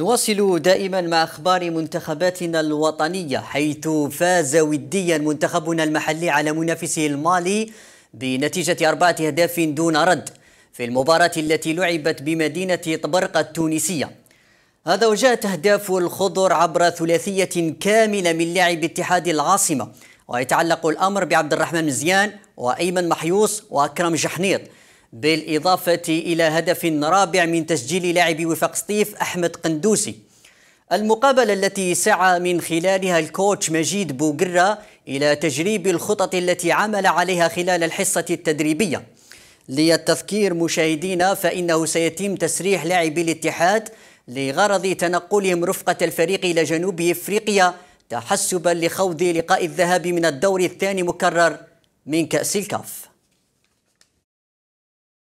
نواصل دائما مع اخبار منتخباتنا الوطنيه حيث فاز وديا منتخبنا المحلي على منافسه المالي بنتيجه اربعه اهداف دون رد في المباراه التي لعبت بمدينه طبرقه التونسيه. هذا وجاءت اهداف الخضر عبر ثلاثيه كامله من لاعب اتحاد العاصمه ويتعلق الامر بعبد الرحمن مزيان وايمن محيوس واكرم جحنيط. بالإضافة إلى هدف رابع من تسجيل لاعب وفاق سطيف أحمد قندوسي المقابلة التي سعى من خلالها الكوتش مجيد بوغرة إلى تجريب الخطط التي عمل عليها خلال الحصة التدريبية للتذكير مشاهدينا فإنه سيتم تسريح لاعبي الاتحاد لغرض تنقلهم رفقة الفريق إلى جنوب إفريقيا تحسبا لخوض لقاء الذهاب من الدور الثاني مكرر من كأس الكاف